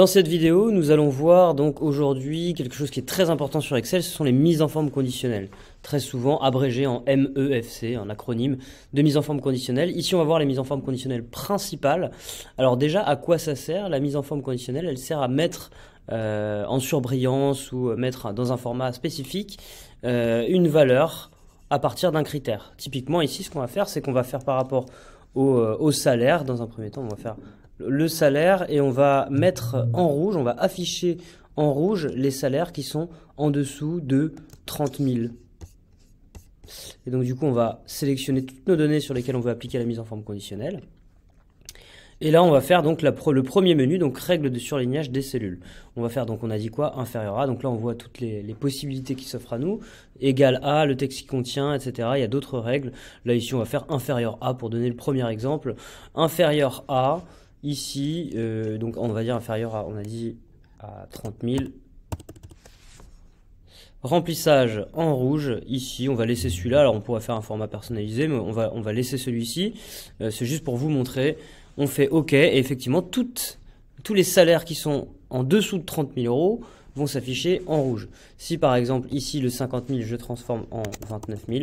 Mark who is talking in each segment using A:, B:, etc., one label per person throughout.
A: Dans cette vidéo, nous allons voir donc aujourd'hui quelque chose qui est très important sur Excel, ce sont les mises en forme conditionnelles, très souvent abrégées en MEFC, un acronyme de mise en forme conditionnelle. Ici, on va voir les mises en forme conditionnelles principales. Alors déjà, à quoi ça sert La mise en forme conditionnelle, elle sert à mettre euh, en surbrillance ou mettre dans un format spécifique euh, une valeur à partir d'un critère. Typiquement, ici, ce qu'on va faire, c'est qu'on va faire par rapport au euh, salaire, dans un premier temps, on va faire le salaire et on va mettre en rouge, on va afficher en rouge les salaires qui sont en dessous de 30 000. Et donc du coup, on va sélectionner toutes nos données sur lesquelles on veut appliquer la mise en forme conditionnelle. Et là, on va faire donc le premier menu, donc règles de surlignage des cellules. On va faire donc, on a dit quoi Inférieur à. Donc là, on voit toutes les, les possibilités qui s'offrent à nous. Égal à, le texte qui contient, etc. Il y a d'autres règles. Là, ici, on va faire inférieur à pour donner le premier exemple. Inférieur à, Ici, euh, donc on va dire inférieur à, on a dit, à 30 000. Remplissage en rouge, ici, on va laisser celui-là. Alors on pourrait faire un format personnalisé, mais on va, on va laisser celui-ci. Euh, c'est juste pour vous montrer. On fait OK, et effectivement, toutes, tous les salaires qui sont en dessous de 30 000 euros vont s'afficher en rouge. Si par exemple ici le 50 000, je transforme en 29 000,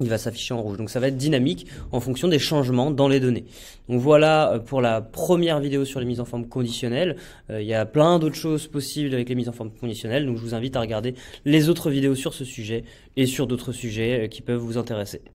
A: il va s'afficher en rouge. Donc ça va être dynamique en fonction des changements dans les données. Donc voilà euh, pour la première vidéo sur les mises en forme conditionnelles. Euh, il y a plein d'autres choses possibles avec les mises en forme conditionnelles, donc je vous invite à regarder les autres vidéos sur ce sujet et sur d'autres sujets euh, qui peuvent vous intéresser.